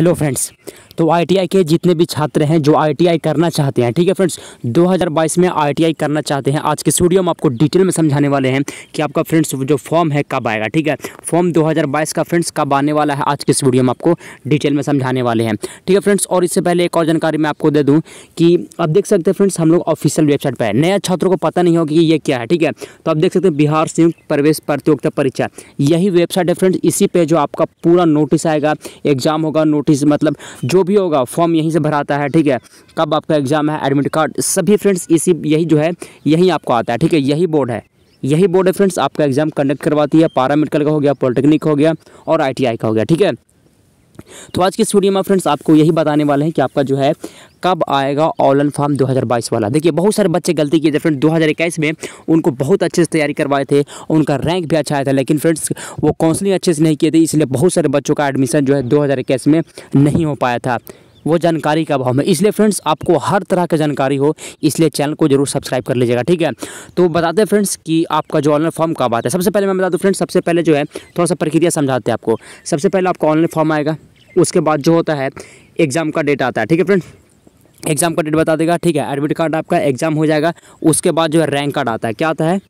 hello friends तो ITI के जितने भी छात्र हैं जो आईटीआई करना चाहते हैं ठीक है फ्रेंड्स 2022 में आईटीआई करना चाहते हैं आज के स्टूडियो में आपको डिटेल में समझाने वाले हैं कि आपका फ्रेंड्स जो फॉर्म है कब आएगा ठीक है फॉर्म 2022 का फ्रेंड्स कब आने वाला है आज के स्टूडियो में आपको डिटेल में समझाने वाले हैं ठीक है फ्रेंड्स और इससे पहले एक और जानकारी मैं आपको दे दूँ कि आप देख सकते हैं फ्रेंड्स हम लोग ऑफिशियल वेबसाइट पर है नया छात्रों को पता नहीं होगा कि ये क्या है ठीक है तो आप देख सकते हैं बिहार संयुक्त प्रवेश प्रतियोगिता परीक्षा यही वेबसाइट है फ्रेंड्स इसी पर जो आपका पूरा नोटिस आएगा एग्जाम होगा नोटिस नोटिस मतलब जो भी होगा फॉर्म यहीं से भराता है ठीक है कब आपका एग्ज़ाम है एडमिट कार्ड सभी फ्रेंड्स इसी यही जो है यही आपको आता है ठीक है यही बोर्ड है यही बोर्ड है फ्रेंड्स आपका एग्ज़ाम कंडक्ट करवाती है पारा मेडिकल का हो गया पॉलिटेक्निक हो गया और आई का हो गया ठीक है तो आज की स्टूडियो में फ्रेंड्स आपको यही बताने वाले हैं कि आपका जो है कब आएगा ऑलन फार्म 2022 वाला देखिए बहुत सारे बच्चे गलती किए थे फ्रेंड 2021 में उनको बहुत अच्छे से तैयारी करवाए थे उनका रैंक भी अच्छा आया था लेकिन फ्रेंड्स वो काउंसलिंग अच्छे से नहीं किए थे इसलिए बहुत सारे बच्चों का एडमिशन जो है दो में नहीं हो पाया था वो जानकारी का अभाव में इसलिए फ्रेंड्स आपको हर तरह की जानकारी हो इसलिए चैनल को जरूर सब्सक्राइब कर लीजिएगा ठीक है तो बताते हैं फ्रेंड्स कि आपका जो ऑनलाइन फॉर्म कब आता है सबसे पहले मैं बता दूँ फ्रेंड्स सबसे पहले जो है थोड़ा सा प्रक्रिया समझाते हैं आपको सबसे पहले आपका ऑनलाइन फॉर्म आएगा उसके बाद जो होता है एग्ज़ाम का डेट आता है ठीक है फ्रेंड्स एग्ज़ाम का डेट बता देगा ठीक है एडमिट कार्ड आपका एग्ज़ाम हो जाएगा उसके बाद जो है रैंक कार्ड आता है क्या आता है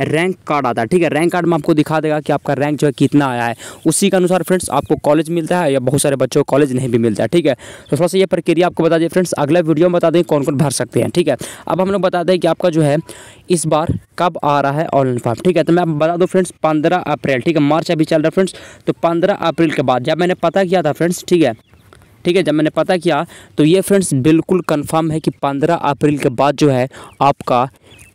रैंक कार्ड आता है ठीक है रैंक कार्ड में आपको दिखा देगा कि आपका रैंक जो है कितना आया है उसी के अनुसार फ्रेंड्स आपको कॉलेज मिलता है या बहुत सारे बच्चों को कॉलेज नहीं भी मिलता है ठीक है तो थोड़ा सा ये प्रक्रिया आपको बता दें फ्रेंड्स अगला वीडियो में बता दें कौन कौन भर सकते हैं ठीक है अब हम लोग बता दें कि आपका जो है इस बार कब आ रहा है ऑनलाइन फॉर्म ठीक है तो मैं आप बता दूँ फ्रेंड्स पंद्रह अप्रैल ठीक है मार्च अभी चल रहा है फ्रेंड्स तो पंद्रह अप्रैल के बाद जब मैंने पता किया था फ्रेंड्स ठीक है ठीक है जब मैंने पता किया तो ये फ्रेंड्स बिल्कुल कंफर्म है कि 15 अप्रैल के बाद जो है आपका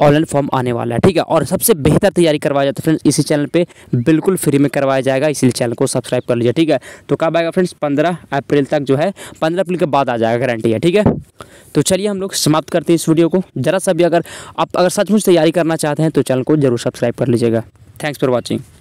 ऑनलाइन फॉर्म आने वाला है ठीक है और सबसे बेहतर तैयारी करवाया जाता तो है फ्रेंड्स इसी चैनल पे बिल्कुल फ्री में करवाया जाएगा इसीलिए चैनल को सब्सक्राइब कर लीजिए ठीक है तो कब आएगा फ्रेंड्स पंद्रह अप्रैल तक जो है पंद्रह अप्रैल के बाद आ जाएगा गारंटी है ठीक है तो चलिए हम लोग समाप्त करते हैं इस वीडियो को ज़रा सा भी अगर आप अगर सचमुच तैयारी करना चाहते हैं तो चैनल को जरूर सब्सक्राइब कर लीजिएगा थैंक्स फॉर वॉचिंग